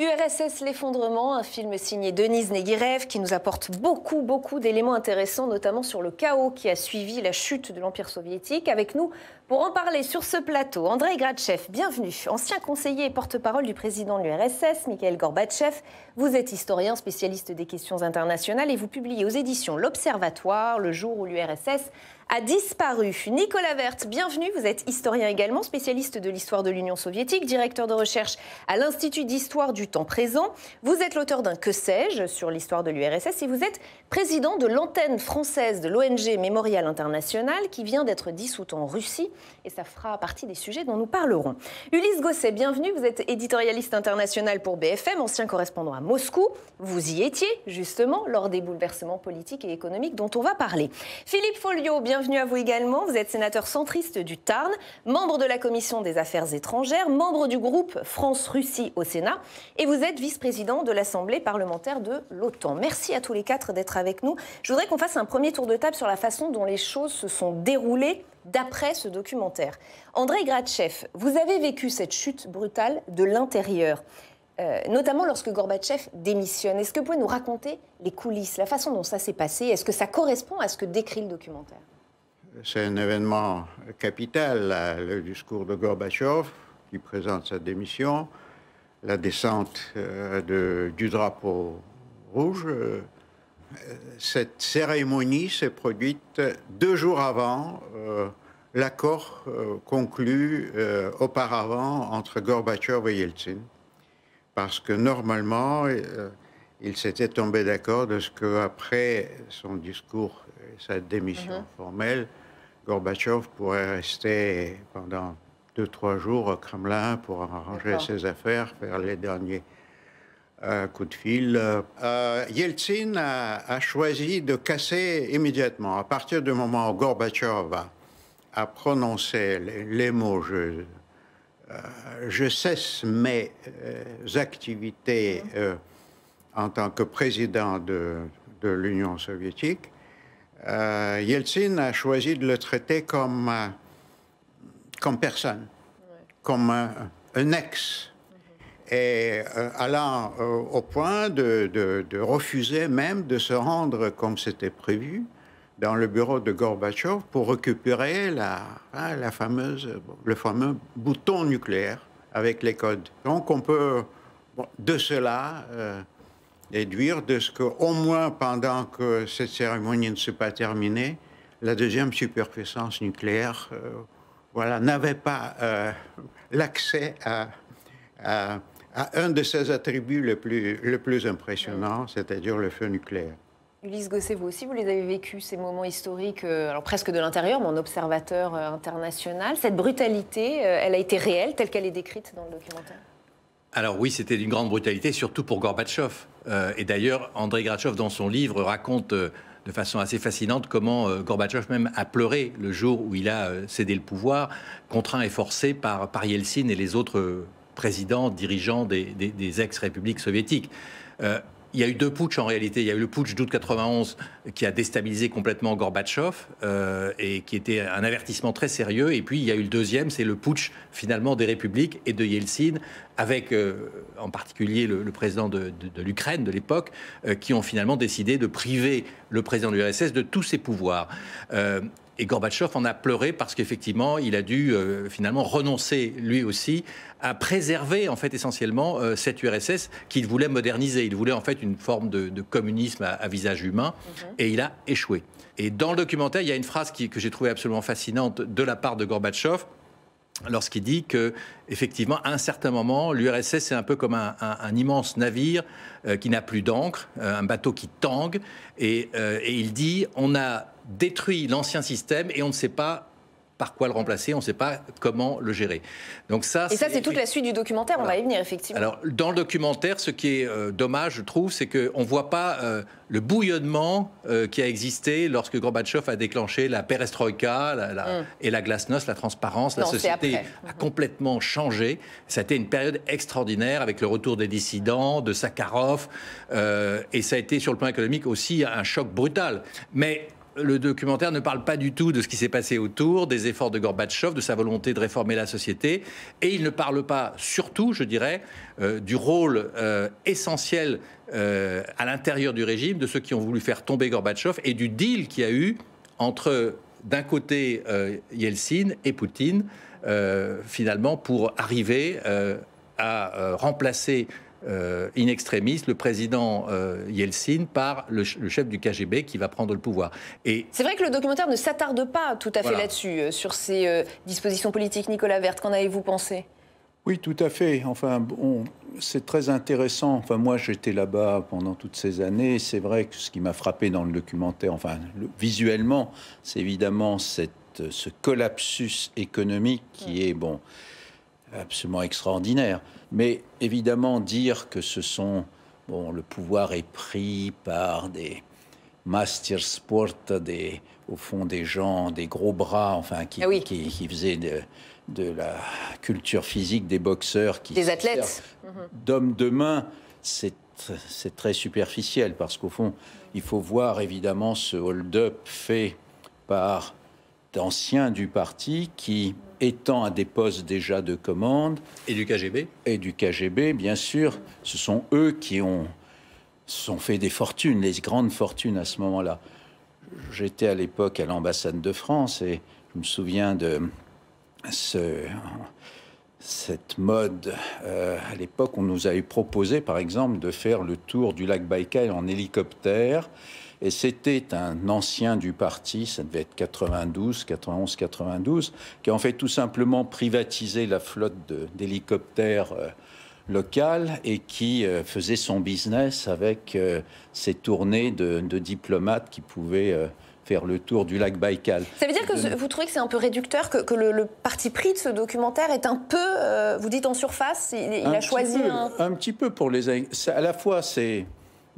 URSS L'effondrement, un film signé Denise Neguirev qui nous apporte beaucoup, beaucoup d'éléments intéressants, notamment sur le chaos qui a suivi la chute de l'Empire soviétique. Avec nous, pour en parler sur ce plateau, Andrei Gratchev, bienvenue, ancien conseiller et porte-parole du président de l'URSS, Mikhail Gorbatchev. Vous êtes historien, spécialiste des questions internationales et vous publiez aux éditions L'Observatoire, le jour où l'URSS a disparu. Nicolas Vert, bienvenue. Vous êtes historien également, spécialiste de l'histoire de l'Union soviétique, directeur de recherche à l'Institut d'histoire du temps présent. Vous êtes l'auteur d'un Que sais-je sur l'histoire de l'URSS et vous êtes président de l'antenne française de l'ONG Mémorial International qui vient d'être dissoute en Russie et ça fera partie des sujets dont nous parlerons. Ulysse Gosset, bienvenue. Vous êtes éditorialiste international pour BFM, ancien correspondant à Moscou. Vous y étiez justement lors des bouleversements politiques et économiques dont on va parler. Philippe Folliot, bienvenue bienvenue à vous également. Vous êtes sénateur centriste du Tarn, membre de la Commission des Affaires étrangères, membre du groupe France-Russie au Sénat et vous êtes vice-président de l'Assemblée parlementaire de l'OTAN. Merci à tous les quatre d'être avec nous. Je voudrais qu'on fasse un premier tour de table sur la façon dont les choses se sont déroulées d'après ce documentaire. André Gratchev, vous avez vécu cette chute brutale de l'intérieur. Euh, notamment lorsque Gorbatchev démissionne. Est-ce que vous pouvez nous raconter les coulisses, la façon dont ça s'est passé Est-ce que ça correspond à ce que décrit le documentaire c'est un événement capital, le discours de Gorbatchev qui présente sa démission, la descente euh, du drapeau rouge. Euh, cette cérémonie s'est produite deux jours avant euh, l'accord conclu auparavant entre Gorbatchev et Yeltsin, parce que normalement, ils s'étaient tombés d'accord de ce qu'après son discours et sa démission mhm. formelle, Gorbatchev pourrait rester pendant deux, trois jours au Kremlin pour arranger ses affaires, faire les derniers euh, coups de fil. Euh, Yeltsin a, choisi de casser immédiatement. À partir du moment où Gorbatchev a, prononcé les, mots je, euh, je cesse mes activités mhm. en tant que président de l'Union soviétique, euh, Yeltsin a choisi de le traiter comme, euh, comme personne, comme un, ex. Mm-hmm. Et euh, allant au point de, refuser même de se rendre comme c'était prévu dans le bureau de Gorbatchev pour récupérer la, hein, la fameuse, le fameux bouton nucléaire avec les codes. Donc on peut, de cela, déduire de ce que, au moins pendant que cette cérémonie ne s'est pas terminée, la deuxième superpuissance nucléaire euh, voilà, n'avait pas euh, l'accès à, à, un de ses attributs le plus, le plus impressionnant, c'est-à-dire le feu nucléaire. Ulysse Gosset, vous aussi, vous les avez vécu, ces moments historiques, euh, alors presque de l'intérieur, mais en observateur international. Cette brutalité, elle a été réelle, telle qu'elle est décrite dans le documentaire alors oui, c'était d'une grande brutalité, surtout pour Gorbatchev. Euh, et d'ailleurs, André Gratchev, dans son livre, raconte euh, de façon assez fascinante comment euh, Gorbatchev même a pleuré le jour où il a cédé le pouvoir, contraint et forcé par, par Yeltsin et les autres présidents, dirigeants des ex-républiques soviétiques il y a eu deux putschs en réalité. Il y a eu le putsch d'août 91 qui a déstabilisé complètement Gorbatchev euh, et qui était un avertissement très sérieux. Et puis il y a eu le deuxième, c'est le putsch finalement des républiques et de Yeltsin avec euh, en particulier le, président de, l'Ukraine de, l'époque euh, qui ont finalement décidé de priver le président de l'URSS de tous ses pouvoirs. Et Gorbatchev en a pleuré parce qu'effectivement, il a dû euh, finalement renoncer lui aussi à préserver en fait essentiellement euh, cette URSS qu'il voulait moderniser. Il voulait en fait une forme de, communisme à, visage humain mhm. et il a échoué. Et dans le documentaire, il y a une phrase que j'ai trouvée absolument fascinante de la part de Gorbatchev lorsqu'il dit que effectivement, à un certain moment, l'URSS c'est un peu comme un, immense navire euh, qui n'a plus d'encre, euh, un bateau qui tangue, euh, et, il dit on a détruit l'ancien système et on ne sait pas par quoi le remplacer, on ne sait pas comment le gérer. Donc ça, et ça, c'est toute la suite du documentaire, on va y venir, effectivement. Alors, dans le documentaire, ce qui est euh, dommage, je trouve, c'est qu'on ne voit pas euh, le bouillonnement euh, qui a existé lorsque Gorbatchev a déclenché la perestroïka la, hmm. et la glasnost, la transparence. la société a hmm. complètement changé. Ça a été une période extraordinaire avec le retour des dissidents, de Sakharov, et ça a été, sur le plan économique aussi, un choc brutal. Mais le documentaire ne parle pas du tout de ce qui s'est passé autour, des efforts de Gorbatchev, de sa volonté de réformer la société, et il ne parle pas surtout, je dirais, euh, du rôle euh, essentiel euh, à l'intérieur du régime de ceux qui ont voulu faire tomber Gorbatchev et du deal qu'il y a eu entre, d'un côté, Yeltsin et Poutine, finalement, pour arriver à remplacer Inextrémiste, euh, in extremis le président euh, Yeltsin par le, chef du KGB qui va prendre le pouvoir. Et c'est vrai que le documentaire ne s'attarde pas tout à fait là-dessus, euh, sur ces dispositions politiques. Nicolas Verte, qu'en avez-vous pensé oui, tout à fait. Enfin, c'est très intéressant. Enfin, moi, j'étais là-bas pendant toutes ces années. C'est vrai que ce qui m'a frappé dans le documentaire, enfin, visuellement, c'est évidemment cette, ce collapsus économique qui est bon absolument extraordinaire. Mais évidemment, dire que ce sont. Bon, le pouvoir est pris par des master sport, des, au fond des gens, des gros bras, enfin, qui, ah oui. qui, qui faisaient de, la culture physique des boxeurs. Qui des athlètes. Mhm. D'hommes de main, c'est c'est très superficiel parce qu'au fond, il faut voir évidemment ce hold-up fait par d'anciens du parti qui, étant à des postes déjà de commande. Et du KGB Et du KGB, bien sûr. Ce sont eux qui ont, sont fait des fortunes, les grandes fortunes à ce moment-là. J'étais à l'époque à l'ambassade de France et je me souviens de ce, cette mode. Euh, à l'époque, on nous avait proposé, par exemple, de faire le tour du lac Baïkal en hélicoptère. Et c'était un ancien du parti, ça devait être 92, 91, 92, qui a en fait tout simplement privatisé la flotte d'hélicoptères euh, locales et qui euh, faisait son business avec euh, ses tournées de, diplomates qui pouvaient faire le tour du lac Baïkal. Ça veut dire que vous trouvez que c'est un peu réducteur que, que le, parti pris de ce documentaire est un peu, vous dites en surface, il, a choisi un... un... petit peu pour les... À la fois, c'est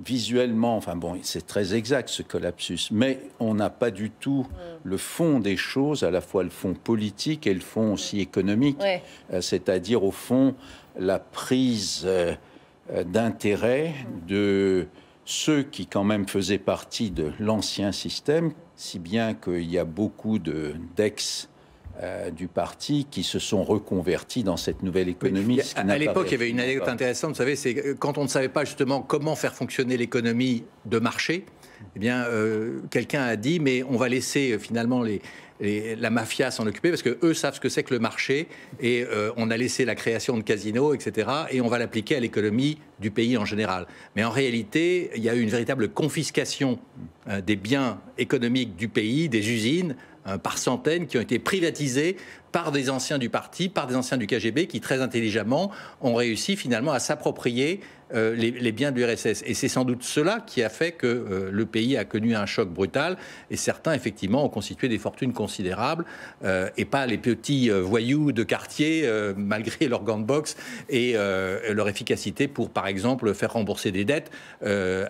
visuellement, enfin bon, c'est très exact ce collapsus, mais on n'a pas du tout mm. le fond des choses, à la fois le fond politique et le fond aussi économique, euh, c'est-à-dire au fond la prise euh, d'intérêt mm. de ceux qui quand même faisaient partie de l'ancien système, si bien qu'il y a beaucoup de d'ex euh, du parti qui se sont reconvertis dans cette nouvelle économie. à l'époque, il y avait une anecdote intéressante, vous savez, c'est quand on ne savait pas justement comment faire fonctionner l'économie de marché, eh bien, euh, quelqu'un a dit, mais on va laisser euh, finalement la mafia s'en occuper parce que eux savent ce que c'est que le marché et on a laissé la création de casinos, etc. Et on va l'appliquer à l'économie du pays en général. Mais en réalité, il y a eu une véritable confiscation des biens économiques du pays, des usines euh, par centaines qui ont été privatisés par des anciens du parti, par des anciens du KGB qui très intelligemment ont réussi finalement à s'approprier euh, les, biens de l'URSS. Et c'est sans doute cela qui a fait que euh, le pays a connu un choc brutal. Et certains, effectivement, ont constitué des fortunes considérables euh, et pas les petits voyous de quartier, malgré leur gant de boxe et leur efficacité pour, par exemple, faire rembourser des dettes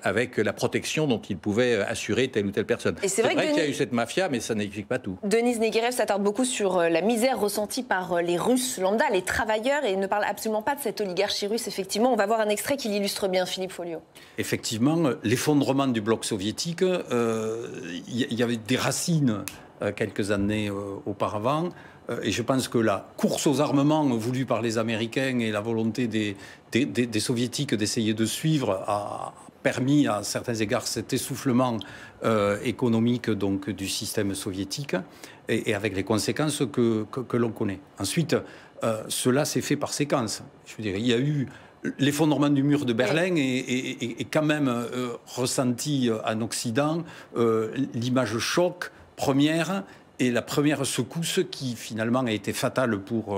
avec la protection dont ils pouvaient assurer telle ou telle personne. C'est vrai, qu'il y a eu cette mafia, mais ça n'explique pas tout. Denise Neguerev s'attarde beaucoup sur la misère ressentie par les Russes lambda, les travailleurs, et ne parle absolument pas de cette oligarchie russe. Effectivement, on va voir un extrait qui illustre bien Philippe Folio. Effectivement, l'effondrement du bloc soviétique, il euh, y, avait des racines euh, quelques années euh, auparavant. Et je pense que la course aux armements voulue par les Américains et la volonté des, des, Soviétiques d'essayer de suivre a permis à certains égards cet essoufflement économique donc, du système soviétique et, avec les conséquences que, que, l'on connaît. Ensuite, cela s'est fait par séquence. Je veux dire, il y a eu l'effondrement du mur de Berlin est, quand même euh, ressenti euh, en Occident euh, l'image choc première et la première secousse qui finalement a été fatale pour,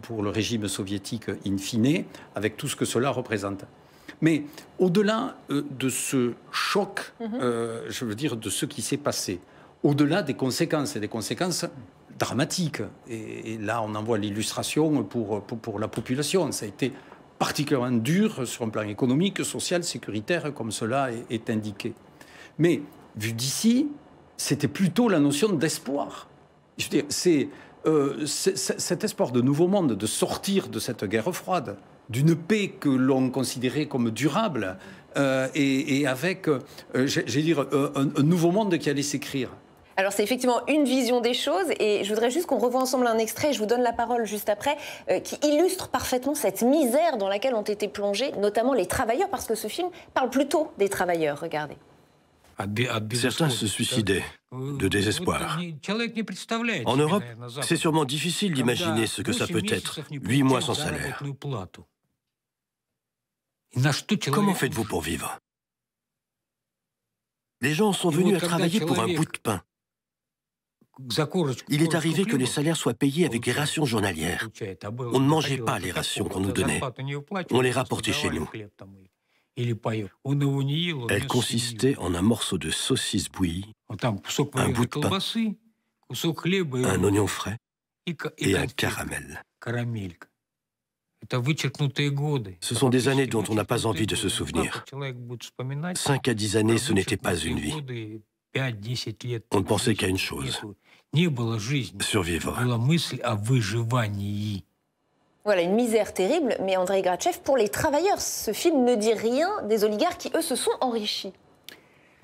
pour, le régime soviétique in fine, avec tout ce que cela représente. Mais au-delà de ce choc, mm-hmm. je veux dire, de ce qui s'est passé, au-delà des conséquences, et des conséquences dramatiques, et, là on en voit l'illustration pour, pour la population, ça a été particulièrement dur sur un plan économique, social, sécuritaire, comme cela est indiqué. Mais vu d'ici, c'était plutôt la notion d'espoir. Euh, c'est cet espoir de nouveau monde, de sortir de cette guerre froide, d'une paix que l'on considérait comme durable, euh, et, avec, euh, j'ai dire, un nouveau monde qui allait s'écrire. Alors c'est effectivement une vision des choses et je voudrais juste qu'on revoie ensemble un extrait, je vous donne la parole juste après, euh, qui illustre parfaitement cette misère dans laquelle ont été plongés notamment les travailleurs, parce que ce film parle plutôt des travailleurs, regardez. Certains se suicidaient de désespoir. En Europe, c'est sûrement difficile d'imaginer ce que ça peut être, huit mois sans salaire. Comment faites-vous pour vivre Les gens sont venus à travailler pour un bout de pain. Il est arrivé que les salaires soient payés avec des rations journalières. On ne mangeait pas les rations qu'on nous donnait. On les rapportait chez nous. Elles consistaient en un morceau de saucisse bouillie, un bout de pain, euh, un oignon frais et un caramel. Ce sont des années dont on n'a pas envie de se souvenir. Cinq à dix années, ce n'était pas une vie. On ne pensait qu'à une chose, survivre. Voilà, une misère terrible, mais Andrei Gratchev, pour les travailleurs, ce film ne dit rien des oligarques qui, eux, se sont enrichis.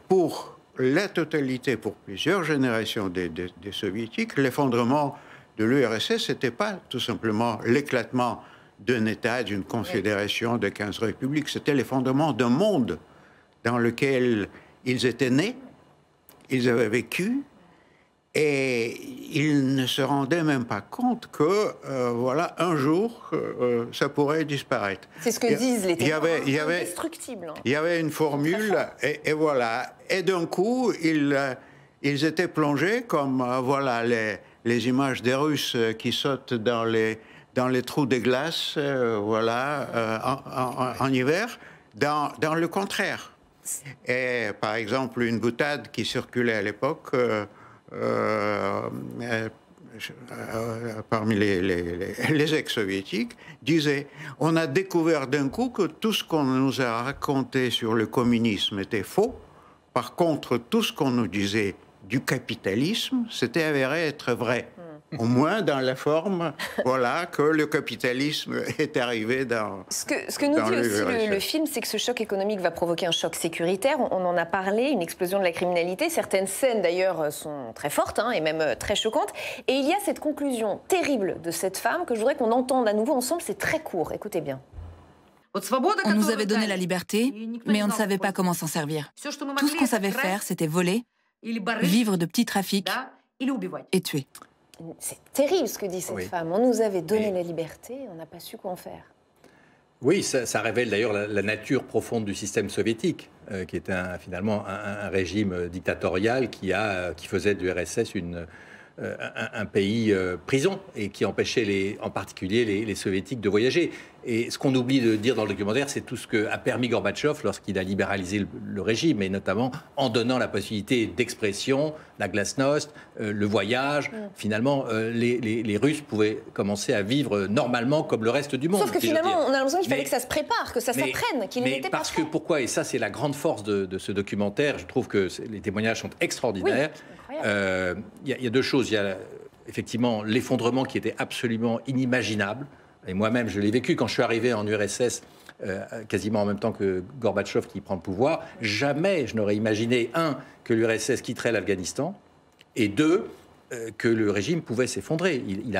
Pour la totalité, pour plusieurs générations des, soviétiques, l'effondrement de l'URSS, ce n'était pas tout simplement l'éclatement d'un État, d'une confédération de 15 républiques, c'était l'effondrement d'un monde dans lequel ils étaient nés, ils avaient vécu et ils ne se rendaient même pas compte que, euh, voilà, un jour, euh, euh, ça pourrait disparaître. C'est ce que disent les témoins. Il y avait, hein. Il y avait une formule, et, voilà. Et d'un coup, ils, ils étaient plongés comme, voilà, les, les images des Russes qui sautent dans les, dans les trous de glace, voilà, en, en, hiver, dans, dans le contraire. Et par exemple, une boutade qui circulait à l'époque euh, euh, euh, parmi les, les ex-soviétiques disait On a découvert d'un coup que tout ce qu'on nous a raconté sur le communisme était faux. Par contre, tout ce qu'on nous disait du capitalisme s'était avéré être vrai. au moins dans la forme, voilà, que le capitalisme est arrivé dans. Ce que, ce que nous dit aussi le, film, c'est que ce choc économique va provoquer un choc sécuritaire. On, en a parlé, une explosion de la criminalité. Certaines scènes, d'ailleurs, euh, sont très fortes hein, et même euh, très choquantes. Et il y a cette conclusion terrible de cette femme que je voudrais qu'on entende à nouveau ensemble. C'est très court. Écoutez bien. On nous avait donné la liberté, mais on ne savait pas comment s'en servir. Tout ce qu'on savait faire, c'était voler, vivre de petits trafics et tuer. C'est terrible ce que dit cette femme. On nous avait donné la liberté, on n'a pas su quoi en faire. Oui, ça, révèle d'ailleurs la, nature profonde du système soviétique, euh, qui était finalement un, régime dictatorial qui, a, qui faisait du RSS une, euh, un, pays euh, prison et qui empêchait en particulier les, soviétiques de voyager. Et ce qu'on oublie de dire dans le documentaire, c'est tout ce que a permis Gorbatchev lorsqu'il a libéralisé le, régime, et notamment en donnant la possibilité d'expression, la glasnost, euh, le voyage. Mm. Finalement, les, Russes pouvaient commencer à vivre normalement comme le reste du monde. Sauf que finalement, on a l'impression qu'il fallait que ça se prépare, que ça s'apprenne, qu'il n'était pas Parce que pourquoi, et ça c'est la grande force de, ce documentaire, je trouve que les témoignages sont extraordinaires, euh, il y, a deux choses. Il y a effectivement l'effondrement qui était absolument inimaginable. Et moi-même, je l'ai vécu quand je suis arrivé en URSS. Euh, quasiment en même temps que Gorbatchev qui prend le pouvoir, jamais je n'aurais imaginé, un, que l'URSS quitterait l'Afghanistan, et deux, euh, que le régime pouvait s'effondrer. Il,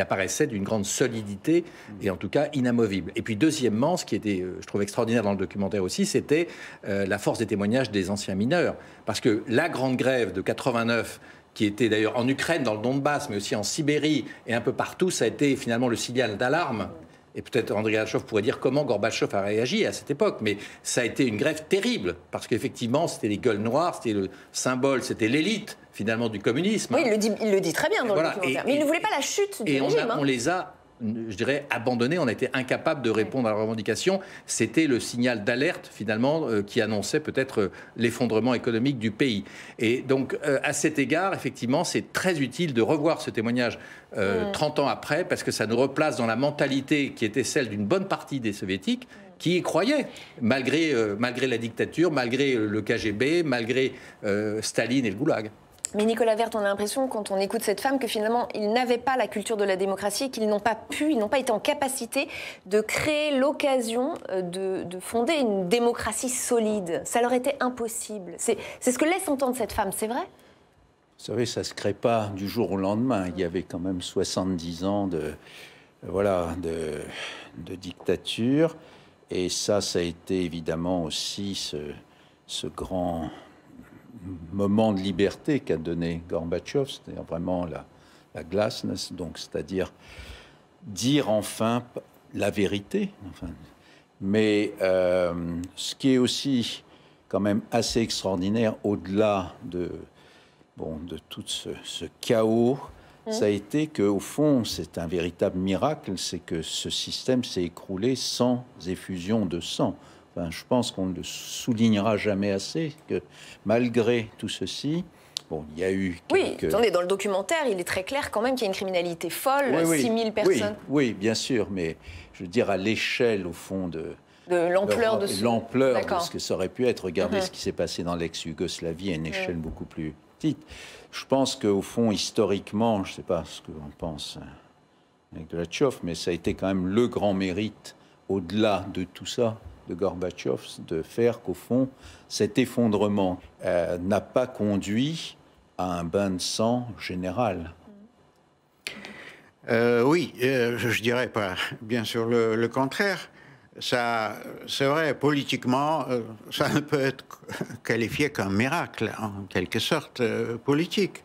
apparaissait d'une grande solidité et en tout cas inamovible. Et puis deuxièmement, ce qui était, euh, je trouve extraordinaire dans le documentaire aussi, c'était euh, la force des témoignages des anciens mineurs. Parce que la grande grève de 89 qui était d'ailleurs en Ukraine, dans le Donbass, mais aussi en Sibérie et un peu partout, ça a été finalement le signal d'alarme et peut-être André Gachoff pourrait dire comment Gorbatchev a réagi à cette époque, mais ça a été une grève terrible, parce qu'effectivement, c'était les gueules noires, c'était le symbole, c'était l'élite, finalement, du communisme. Oui, il le dit, très bien dans le documentaire. mais il ne voulait pas la chute du et on hein. les a je dirais, abandonné, on était incapable de répondre à la revendication. C'était le signal d'alerte, finalement, euh, qui annonçait peut-être euh, l'effondrement économique du pays. Et donc, euh, à cet égard, effectivement, c'est très utile de revoir ce témoignage 30 ans après, parce que ça nous replace dans la mentalité qui était celle d'une bonne partie des soviétiques, qui y croyaient, malgré, malgré la dictature, malgré le KGB, malgré Staline et le Goulag. Mais Nicolas Vert, on a l'impression, quand on écoute cette femme, que finalement, ils n'avaient pas la culture de la démocratie, qu'ils n'ont pas pu, ils n'ont pas été en capacité de créer l'occasion euh, de, fonder une démocratie solide. Ça leur était impossible. C'est ce que laisse entendre cette femme, c'est vrai Vous savez, ça ne se crée pas du jour au lendemain. Il y avait quand même 70 ans de, voilà, de, dictature. Et ça, ça a été évidemment aussi ce grand moment de liberté qu'a donné Gorbatchev, c'est-à-dire vraiment la, la donc c'est-à-dire dire enfin la vérité. mais euh, ce qui est aussi quand même assez extraordinaire, au-delà de, tout ce, chaos, mmh. ça a été qu'au fond, c'est un véritable miracle, c'est que ce système s'est écroulé sans effusion de sang je pense qu'on ne le soulignera jamais assez que malgré tout ceci, Bon, il y a eu. Quelques... Oui, est dans le documentaire, il est très clair quand même qu'il y a une criminalité folle, 6 000 6000 personnes. Oui, bien sûr, mais je veux dire, à l'échelle, au fond, de. De l'ampleur de ce... L'ampleur de ce que ça aurait pu être. Regardez mhm. ce qui s'est passé dans l'ex-Yougoslavie à une échelle beaucoup plus petite. Je pense qu'au fond, historiquement, je ne sais pas ce qu'on pense euh, avec tchof, mais ça a été quand même le grand mérite, au-delà de tout ça, de de faire qu'au fond, cet effondrement euh, n'a pas conduit à un bain de sang général. Euh, oui, euh, je dirais pas bien sûr le, contraire. Ça, c'est vrai, politiquement, ça ne peut être qualifié qu'un miracle, en quelque sorte, politique.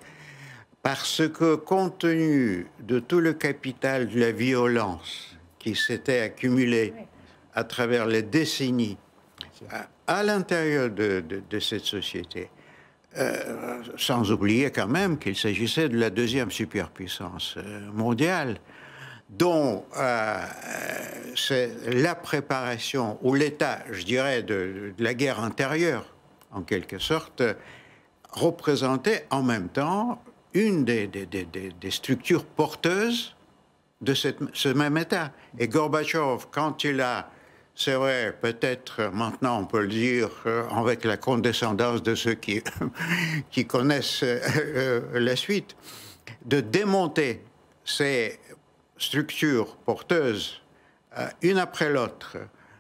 Parce que, compte tenu de tout le capital de la violence qui s'était accumulé à travers les décennies, à, l'intérieur de, cette société. Euh, sans oublier quand même qu'il s'agissait de la deuxième superpuissance euh, mondiale, dont euh, c'est la préparation ou l'état, je dirais, de, la guerre intérieure, en quelque sorte, représentait en même temps une des, structures porteuses de cette, ce même état. Et Gorbatchev, quand il a c'est vrai, peut-être euh, maintenant on peut le dire euh, avec la condescendance de ceux qui, qui connaissent euh, la suite, de démonter ces structures porteuses une après l'autre,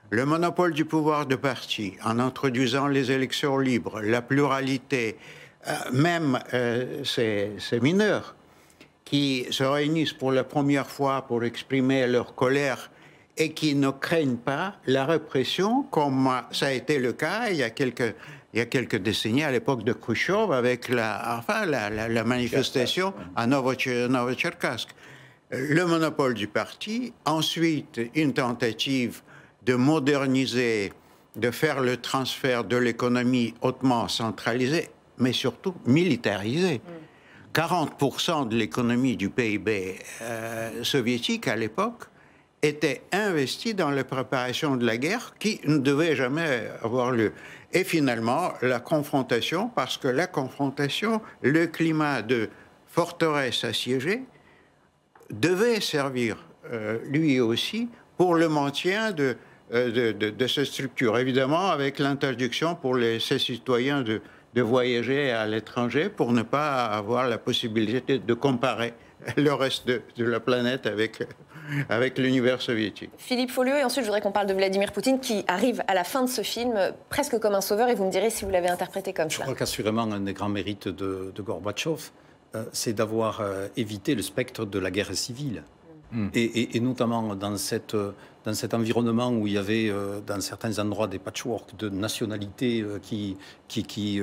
le monopole du pouvoir de parti en introduisant les élections libres, la pluralité, même ces, ces mineurs qui se réunissent pour la première fois pour exprimer leur colère et qui ne craignent pas la répression, comme ça a été le cas il y a quelques, il quelques décennies, à l'époque de Khrushchev, avec la, la, manifestation à Novocherkassk. Le monopole du parti, ensuite une tentative de moderniser, de faire le transfert de l'économie hautement centralisée, mais surtout militarisée. 40% mm. de l'économie du PIB euh, soviétique à l'époque était investi dans la préparation de la guerre qui ne devait jamais avoir lieu. Et finalement, la confrontation, parce que la confrontation, le climat de forteresse assiégée, devait servir euh, lui aussi pour le maintien euh, de, de, de, cette structure. Évidemment, avec l'interdiction pour les, ces citoyens de, de voyager à l'étranger pour ne pas avoir la possibilité de comparer le reste de, de la planète avec avec l'univers soviétique. Philippe Folliot, et ensuite je voudrais qu'on parle de Vladimir Poutine qui arrive à la fin de ce film presque comme un sauveur, et vous me direz si vous l'avez interprété comme ça. Je crois qu'assurément, un des grands mérites de, Gorbatchev, euh, c'est d'avoir euh, évité le spectre de la guerre civile. Hmm. Et, notamment dans, cette, dans cet environnement où il y avait euh, dans certains endroits des patchworks de nationalités qui, qui,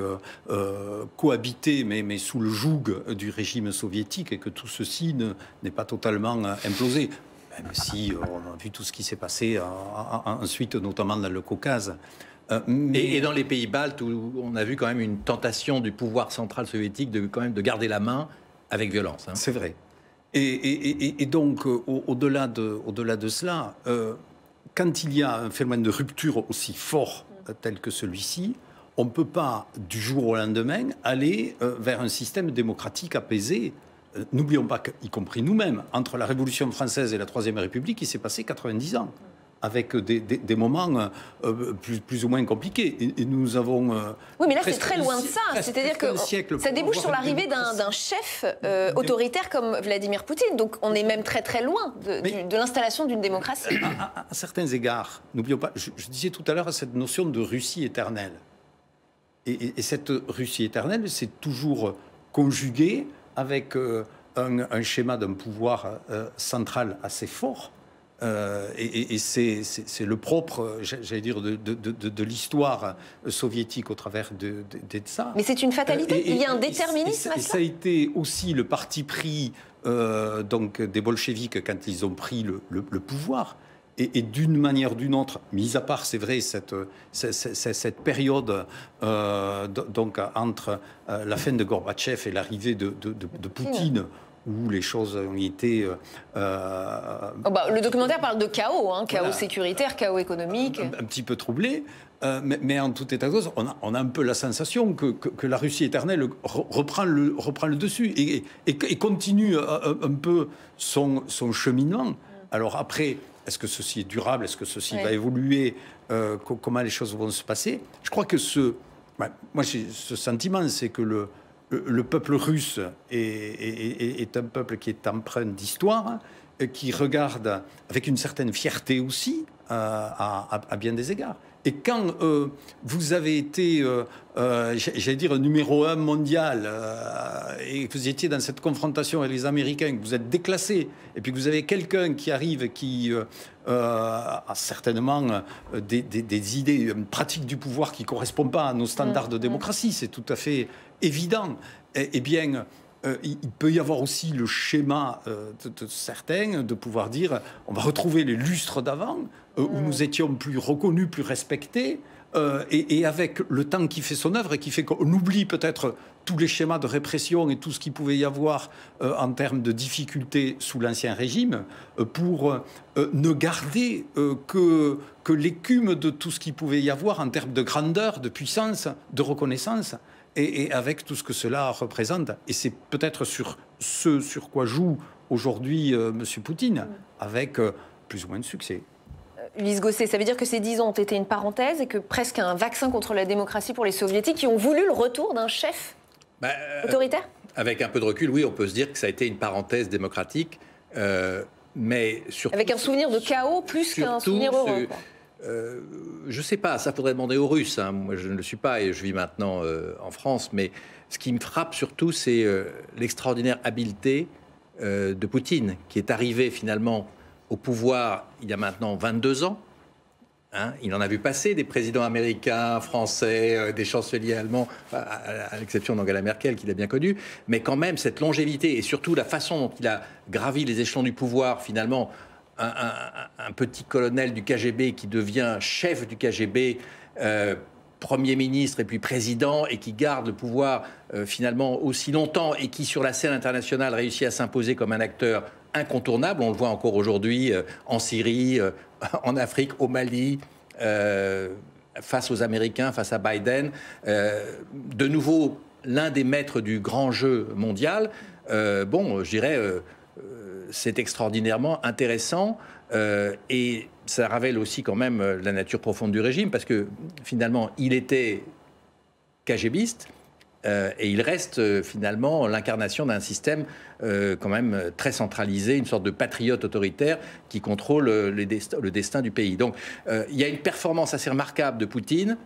cohabitaient mais, mais sous le joug du régime soviétique et que tout ceci n'est pas totalement implosé même si euh, on a vu tout ce qui s'est passé hein, ensuite, notamment dans le Caucase. Euh, et, dans les pays baltes, où on a vu quand même une tentation du pouvoir central soviétique de, quand même, de garder la main avec violence. Hein. C'est vrai. Et, donc, euh, au-delà de, de cela, quand il y a un phénomène de rupture aussi fort tel que celui-ci, on ne peut pas, du jour au lendemain, aller vers un système démocratique apaisé. Euh, n'oublions pas qu'y compris nous-mêmes, entre la Révolution française et la Troisième République, il s'est passé 90 ans avec des, moments euh, plus, ou moins compliqués. Et, nous avons. Euh, oui, mais là, c'est très loin de ça. C'est-à-dire que ça débouche sur l'arrivée d'un chef autoritaire comme Vladimir Poutine. Donc, on est même très, très loin de, l'installation d'une démocratie. À, certains égards, n'oublions pas, je, disais tout à l'heure cette notion de Russie éternelle. Et, cette Russie éternelle, c'est toujours conjugué avec euh, un, schéma d'un pouvoir euh, central assez fort. Euh, et, c'est le propre, j'allais dire, de, l'histoire soviétique au travers de, ça. Mais c'est une fatalité, il y a un déterminisme. Et, à ça a été aussi le parti pris donc, des bolcheviques quand ils ont pris le pouvoir et, d'une manière ou d'une autre, mis à part, c'est vrai, cette, cette, période euh, donc, entre euh, la fin de Gorbatchev et l'arrivée de, Poutine, où les choses ont été. Euh, oh bah, le documentaire parle de chaos, hein, chaos sécuritaire, chaos économique. Un, petit peu troublé, mais, en tout état de cause, on a, on a un peu la sensation que, que, la Russie éternelle reprend le, reprend le dessus et, continue un, un, peu son, son cheminement. Mm. Alors après, est-ce que ceci est durable Est-ce que ceci va évoluer euh, Comment les choses vont se passer Je crois que ce. moi, ce sentiment, c'est que le, peuple russe est, un peuple qui est empreint d'histoire, qui regarde avec une certaine fierté aussi euh, à bien des égards. Et quand euh, vous avez été, euh, euh, j'allais dire, numéro un mondial, et que vous étiez dans cette confrontation avec les Américains, que vous êtes déclassé, et puis que vous avez quelqu'un qui arrive, qui a certainement des, idées, une pratique du pouvoir qui ne correspond pas à nos standards mmh, de mmh. démocratie, c'est tout à fait évident. Eh, eh bien, euh, il peut y avoir aussi le schéma euh, de, certains de pouvoir dire on va retrouver les lustres d'avant euh, où nous étions plus reconnus, plus respectés. Et, avec le temps qui fait son œuvre et qui fait qu'on oublie peut-être tous les schémas de répression et tout ce qui pouvait y avoir en termes de difficultés sous l'Ancien Régime, pour ne garder que, que l'écume de tout ce qui pouvait y avoir en termes de grandeur, de puissance, de reconnaissance et, avec tout ce que cela représente. Et c'est peut-être sur ce sur quoi joue aujourd'hui euh, M. Poutine, avec euh, plus ou moins de succès. Euh, Lise Gosset, ça veut dire que ces dix ans ont été une parenthèse et que presque un vaccin contre la démocratie pour les soviétiques qui ont voulu le retour d'un chef bah, autoritaire Avec un peu de recul, oui, on peut se dire que ça a été une parenthèse démocratique. mais surtout, avec un souvenir de chaos plus qu'un souvenir heureux. Euh, je ne sais pas, ça faudrait demander aux Russes. Hein. Moi, je ne le suis pas et je vis maintenant euh, en France. Mais ce qui me frappe surtout, c'est euh, l'extraordinaire habileté de Poutine, qui est arrivé finalement au pouvoir il y a maintenant 22 ans. Hein. il en a vu passer des présidents américains, français, des chanceliers allemands, à, l'exception d'Angela Merkel, qu'il a bien connu. Mais quand même, cette longévité et surtout la façon dont il a gravi les échelons du pouvoir, finalement, un, petit colonel du KGB qui devient chef du KGB. Euh, premier ministre et puis président et qui garde le pouvoir euh, finalement aussi longtemps et qui sur la scène internationale réussit à s'imposer comme un acteur incontournable. On le voit encore aujourd'hui euh, en Syrie, en Afrique, au Mali, face aux Américains, face à Biden. de nouveau, l'un des maîtres du grand jeu mondial. bon, je dirais c'est extraordinairement intéressant euh, et ça révèle aussi quand même euh, la nature profonde du régime parce que finalement il était KGBiste euh, et il reste finalement l'incarnation d'un système quand même très centralisé, une sorte de patriote autoritaire qui contrôle le destin du pays. Donc il y a une performance assez remarquable de Poutine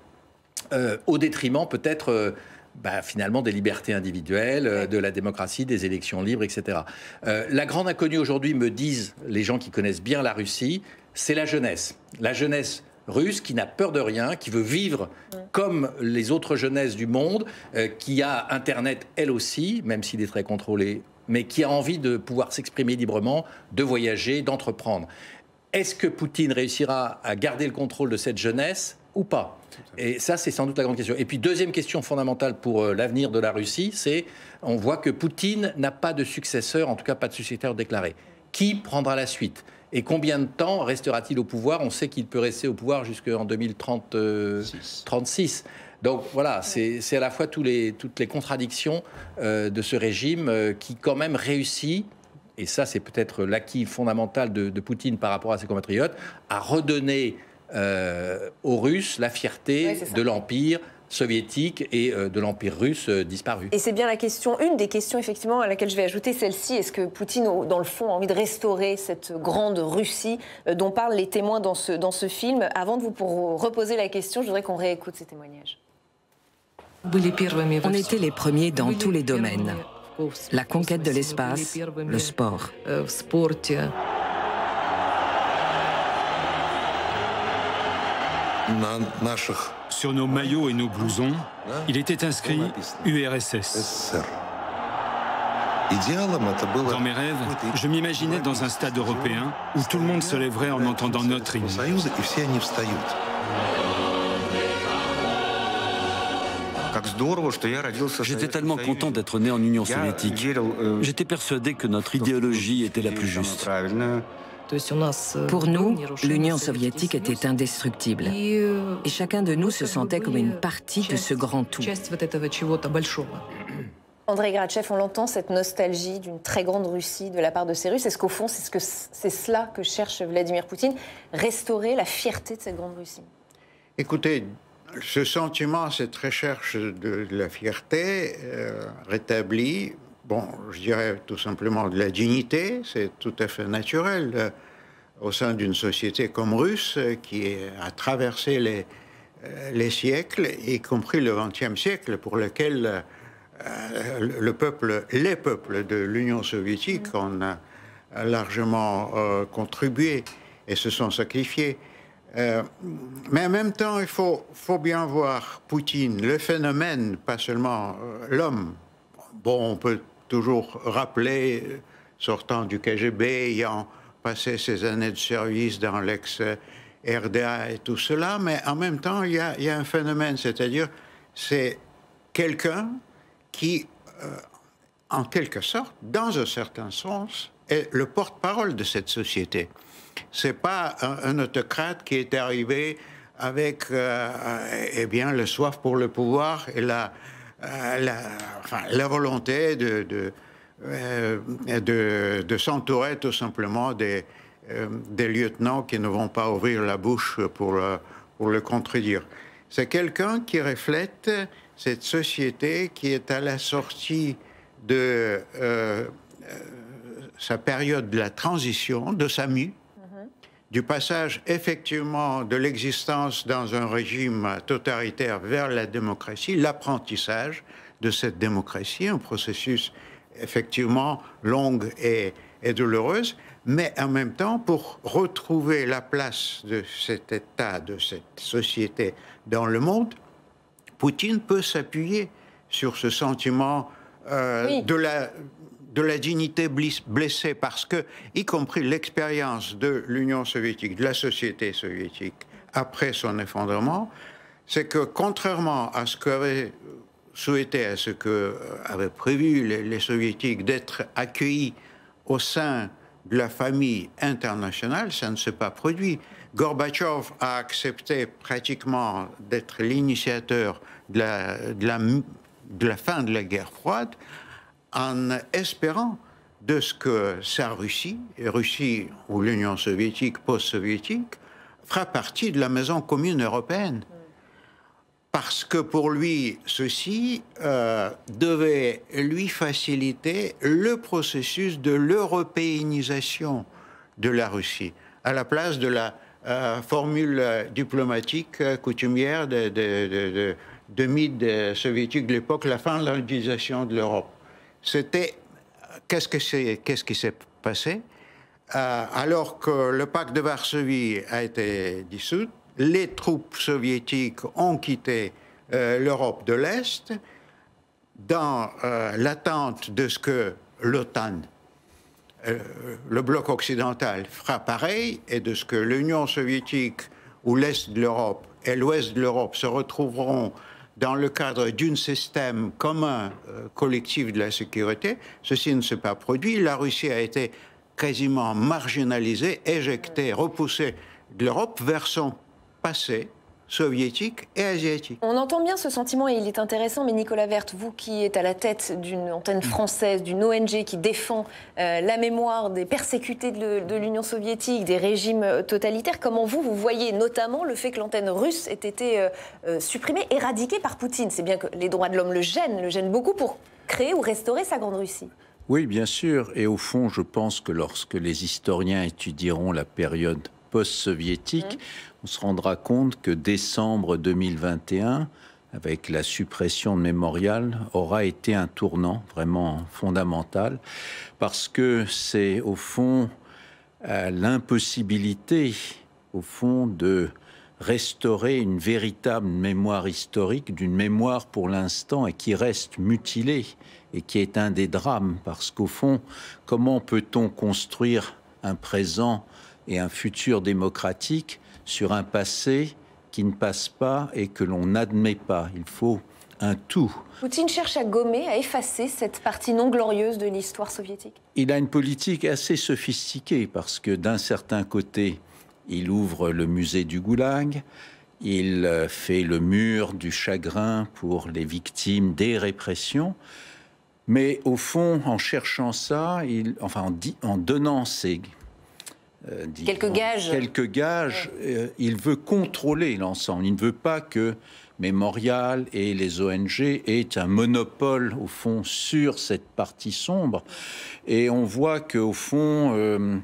au détriment peut-être bah, finalement des libertés individuelles, euh, de la démocratie, des élections libres, etc. Euh, la grande inconnue aujourd'hui, me disent les gens qui connaissent bien la Russie, c'est la jeunesse. La jeunesse russe qui n'a peur de rien, qui veut vivre comme les autres jeunesses du monde, euh, qui a Internet elle aussi, même s'il est très contrôlé, mais qui a envie de pouvoir s'exprimer librement, de voyager, d'entreprendre. Est-ce que Poutine réussira à garder le contrôle de cette jeunesse ou pas Et ça, c'est sans doute la grande question. Et puis, deuxième question fondamentale pour euh, l'avenir de la Russie, c'est on voit que Poutine n'a pas de successeur, en tout cas pas de successeur déclaré. Qui prendra la suite et combien de temps restera-t-il au pouvoir On sait qu'il peut rester au pouvoir jusqu'en 2036. Euh, donc voilà, c'est à la fois tous les, toutes les contradictions euh, de ce régime qui quand même réussit, et ça c'est peut-être l'acquis fondamental de, de, Poutine par rapport à ses compatriotes, à redonner euh, aux Russes la fierté de l'Empire soviétique et euh, de l'Empire russe euh, disparu. Et c'est bien la question, une des questions effectivement à laquelle je vais ajouter celle-ci. Est-ce que Poutine, dans le fond, a envie de restaurer cette grande Russie dont parlent les témoins dans ce, dans ce film Avant de vous reposer la question, je voudrais qu'on réécoute ces témoignages. On était les premiers dans tous les domaines. La conquête de l'espace, le sport. Sur nos maillots et nos blousons, il était inscrit URSS. Dans mes rêves, je m'imaginais dans un stade européen où tout le monde se lèverait en entendant notre hymne. J'étais tellement content d'être né en Union soviétique. E, J'étais persuadé que notre idéologie était la plus juste. Pour nous, l'Union soviétique était indestructible. Et chacun de nous se sentait comme une partie de ce grand tout. André Grachev, on l'entend, cette nostalgie d'une très grande Russie de la part de ces Russes. Est-ce qu'au fond, c'est ce que c'est cela que cherche Vladimir Poutine Restaurer la fierté de cette grande Russie Écoutez, ce sentiment, cette recherche de la fierté euh, rétablie, Bon, je dirais tout simplement de la dignité, c'est tout à fait naturel euh, au sein d'une société comme russe euh, qui a traversé les, euh, les siècles, y compris le XXe siècle, pour lequel le peuple, les peuples de l'Union soviétique ont mm. largement contribué et se sont sacrifiés. mais en même temps, il faut, faut, bien voir Poutine, le phénomène, pas seulement l'homme. Bon, on peut toujours rappelé, euh, sortant du KGB, ayant passé ses années de service dans l'ex-RDA et tout cela, mais en même temps, il y a, un phénomène, c'est-à-dire c'est quelqu'un qui, euh, en quelque sorte, dans un certain sens, est le porte-parole de cette société. Ce n'est pas un, autocrate qui est arrivé avec, et euh, eh bien, le soif pour le pouvoir et la la, volonté euh, de, de, s'entourer tout simplement des, euh, des lieutenants qui ne vont pas ouvrir la bouche pour, pour le contredire. C'est quelqu'un qui reflète cette société qui est à la sortie de euh, sa période de la transition, de sa mue, du passage effectivement de l'existence dans un régime totalitaire vers la démocratie, l'apprentissage de cette démocratie, un processus effectivement long et, douloureux. mais en même temps, pour retrouver la place de cet État, de cette société dans le monde, Poutine peut s'appuyer sur ce sentiment euh, de la de la dignité blessée parce que, y compris l'expérience de l'Union soviétique, de la société soviétique après son effondrement, c'est que contrairement à ce qu'avaient souhaité, à ce que euh, avait prévu les, soviétiques d'être accueillis au sein de la famille internationale, ça ne s'est pas produit. Gorbatchev a accepté pratiquement d'être l'initiateur de la fin de la guerre froide, en espérant de ce que sa Russie, Russie ou l'Union soviétique post-soviétique, fera partie de la maison commune européenne. Parce que pour lui, ceci euh, devait lui faciliter le processus de l'européanisation de la Russie, à la place de la euh, formule diplomatique euh, coutumière de, de, de, soviétique de l'époque, la finlandisation de l'Europe. C'était qu'est-ce qui s'est passé euh, Alors que le pacte de Varsovie a été dissous, les troupes soviétiques ont quitté euh, l'Europe de l'Est dans euh, l'attente de ce que l'OTAN, le bloc occidental, fera pareil et de ce que l'Union soviétique ou l'Est de l'Europe et l'Ouest de l'Europe se retrouveront dans le cadre d'un système commun euh, collectif de la sécurité, ceci ne s'est pas produit. La Russie a été quasiment marginalisée, éjectée, repoussée de l'Europe vers son passé, soviétique et asiatique. On entend bien ce sentiment et il est intéressant, mais Nicolas Vert, vous qui êtes à la tête d'une antenne française, d'une ONG qui défend euh, la mémoire des persécutés de, l'Union soviétique, des régimes euh, totalitaires, comment vous, vous voyez notamment le fait que l'antenne russe ait été euh, supprimée, éradiquée par Poutine C'est bien que les droits de l'homme le gênent, le gênent beaucoup pour créer ou restaurer sa grande Russie. Oui, bien sûr. Et au fond, je pense que lorsque les historiens étudieront la période post-soviétique, mmh. on se rendra compte que décembre 2021, avec la suppression de Mémorial, aura été un tournant vraiment fondamental, parce que c'est au fond euh, l'impossibilité, au fond, de restaurer une véritable mémoire historique, d'une mémoire pour l'instant et qui reste mutilée et qui est un des drames, parce qu'au fond, comment peut-on construire un présent et un futur démocratique sur un passé qui ne passe pas et que l'on n'admet pas. Il faut un tout. Poutine cherche à gommer, à effacer cette partie non glorieuse de l'histoire soviétique. Il a une politique assez sophistiquée parce que d'un certain côté, il ouvre le musée du Goulag, il euh, fait le mur du chagrin pour les victimes des répressions. Mais au fond, en cherchant ça, il, enfin en, en donnant ces euh, quelques gages. Quelques gages. Euh, il veut contrôler l'ensemble. Il ne veut pas que Mémorial et les ONG aient un monopole, au fond, sur cette partie sombre. Et on voit qu'au fond... Euh,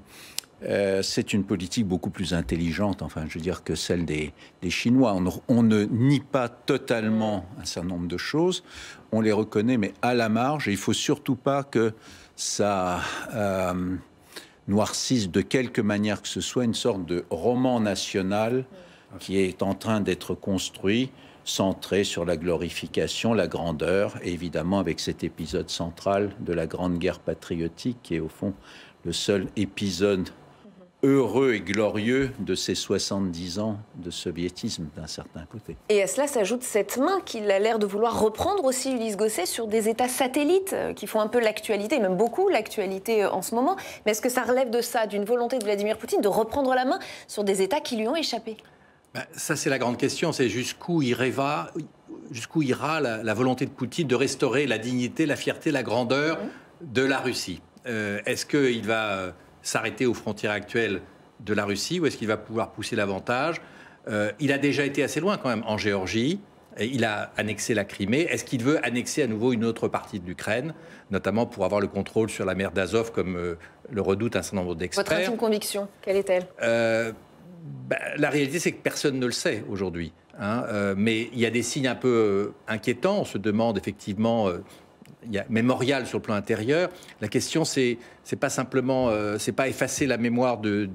c'est une politique beaucoup plus intelligente, enfin, je veux dire, que celle des, Chinois. On, ne nie pas totalement un certain nombre de choses, on les reconnaît, mais à la marge, et il ne faut surtout pas que ça noircisse de quelque manière que ce soit une sorte de roman national qui est en train d'être construit, centré sur la glorification, la grandeur, évidemment avec cet épisode central de la Grande Guerre patriotique, qui est au fond le seul épisode heureux et glorieux de ces 70 ans de soviétisme d'un certain côté. Et à cela s'ajoute cette main qu'il a l'air de vouloir reprendre aussi, Ulysse Gosset, sur des États satellites euh, qui font un peu l'actualité, même beaucoup l'actualité euh, en ce moment. Mais est-ce que ça relève de ça, d'une volonté de Vladimir Poutine de reprendre la main sur des États qui lui ont échappé ben, Ça, c'est la grande question, c'est jusqu'où ira, jusqu'où ira la, volonté de Poutine de restaurer la dignité, la fierté, la grandeur de la Russie. Euh, est-ce qu'il va s'arrêter aux frontières actuelles de la Russie ou est-ce qu'il va pouvoir pousser davantage euh, Il a déjà été assez loin quand même en Géorgie. Et il a annexé la Crimée. Est-ce qu'il veut annexer à nouveau une autre partie de l'Ukraine, notamment pour avoir le contrôle sur la mer d'Azov, comme euh, le redoute un certain nombre d'experts Votre intime conviction, quelle est-elle euh, bah, La réalité, c'est que personne ne le sait aujourd'hui. Hein. mais il y a des signes un peu inquiétants. On se demande effectivement mémorial sur le plan intérieur. La question, c'est c'est pas simplement, euh, c'est pas effacer la mémoire du,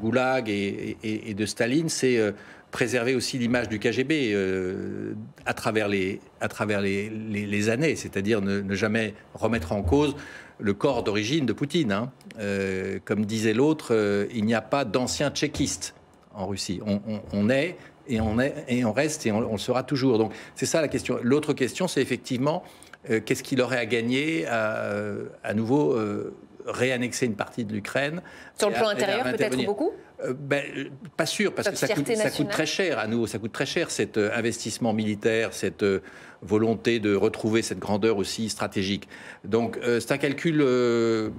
goulag et, de Staline, c'est euh, préserver aussi l'image du KGB euh, à travers les années, c'est-à-dire ne, jamais remettre en cause le corps d'origine de Poutine. Hein. comme disait l'autre, il n'y a pas d'anciens tchéquistes en Russie. on, est et on, est, et on reste et on, le sera toujours. Donc c'est ça la question. L'autre question, c'est effectivement euh, qu'est-ce qu'il aurait à gagner à, euh, à nouveau euh, réannexer une partie de l'Ukraine Sur le plan intérieur, peut-être beaucoup ben, pas sûr, parce que ça coûte, ça coûte, très cher à nous, ça coûte très cher cet investissement militaire, cette volonté de retrouver cette grandeur aussi stratégique. Donc c'est un calcul,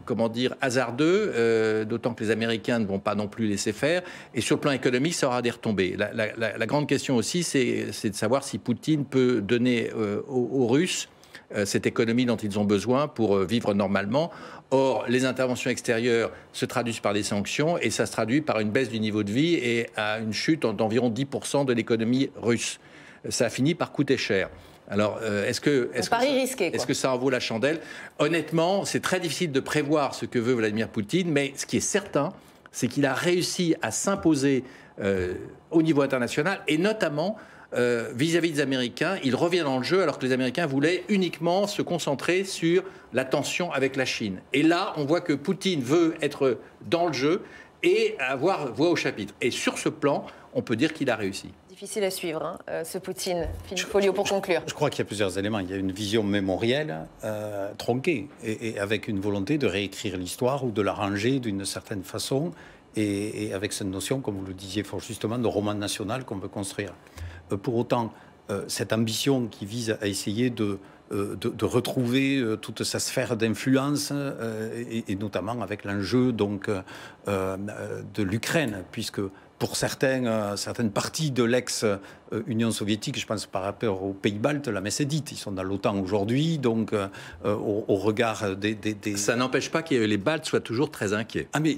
comment dire, hasardeux, d'autant que les Américains ne vont pas non plus laisser faire. Et sur le plan économique, ça aura des retombées. La, la, grande question aussi, c'est de savoir si Poutine peut donner aux Russes euh, cette économie dont ils ont besoin pour euh, vivre normalement. Or, les interventions extérieures se traduisent par des sanctions et ça se traduit par une baisse du niveau de vie et à une chute d'environ 10% de l'économie russe. Euh, ça a fini par coûter cher. Alors, est-ce que, est, -ce que, est -ce que ça en vaut la chandelle Honnêtement, c'est très difficile de prévoir ce que veut Vladimir Poutine, mais ce qui est certain, c'est qu'il a réussi à s'imposer au niveau international et notamment euh, vis-à-vis des Américains, il revient dans le jeu alors que les Américains voulaient uniquement se concentrer sur la tension avec la Chine. Et là, on voit que Poutine veut être dans le jeu et avoir voix au chapitre. Et sur ce plan, on peut dire qu'il a réussi difficile à suivre, hein, euh, ce Poutine. Philippe Folio, pour conclure. Je, crois qu'il y a plusieurs éléments. Il y a une vision mémorielle euh, tronquée et, avec une volonté de réécrire l'histoire ou de l'arranger d'une certaine façon et, avec cette notion, comme vous le disiez justement, de roman national qu'on veut construire. Euh, pour autant euh, cette ambition qui vise à essayer de, euh, retrouver toute sa sphère d'influence, et, notamment avec l'enjeu donc de l'Ukraine, puisque pour euh, certaines parties de l'ex-Union soviétique, je pense par rapport aux Pays-Baltes, la messe est dite. Ils sont dans l'OTAN aujourd'hui, donc euh, au, regard des... Ça n'empêche pas que les Baltes soient toujours très inquiets. Ah mais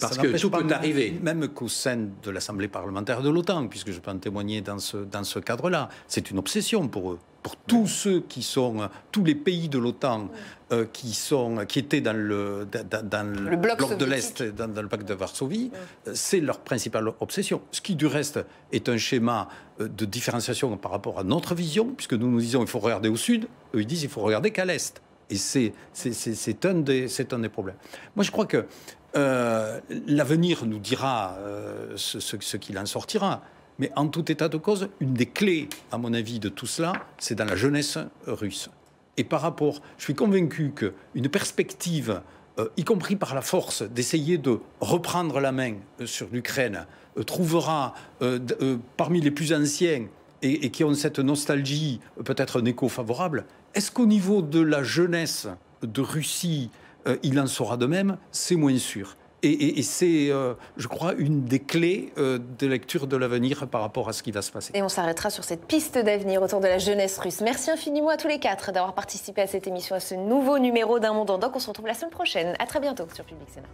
Parce que tout peut arriver. Même qu'au sein de l'Assemblée parlementaire de l'OTAN, puisque je peux en témoigner dans ce, dans ce cadre-là, c'est une obsession pour eux pour tous ceux qui sont, euh, tous les pays de l'OTAN euh, qui, sont, qui étaient dans le, dans, le, bloc, de l'Est, dans, dans, le pacte de Varsovie, euh, c'est leur principale obsession. Ce qui, du reste, est un schéma de différenciation par rapport à notre vision, puisque nous nous disons il faut regarder au Sud, eux ils disent il faut regarder qu'à l'Est. Et c'est un, des, un des problèmes. Moi, je crois que l'avenir nous dira ce, ce qu'il en sortira. Mais en tout état de cause, une des clés, à mon avis, de tout cela, c'est dans la jeunesse russe. Et par rapport, je suis convaincu qu'une perspective, euh, y compris par la force, d'essayer de reprendre la main euh, sur l'Ukraine, euh, trouvera parmi les plus anciens et, et qui ont cette nostalgie peut-être un écho favorable. Est-ce qu'au niveau de la jeunesse de Russie, il en sera de même C'est moins sûr. Et, c'est, euh, je crois, une des clés euh, de lecture de l'avenir par rapport à ce qui va se passer. Et on s'arrêtera sur cette piste d'avenir autour de la jeunesse russe. Merci infiniment à tous les quatre d'avoir participé à cette émission, à ce nouveau numéro d'un monde en doc. On se retrouve la semaine prochaine. À très bientôt sur Public Sénat.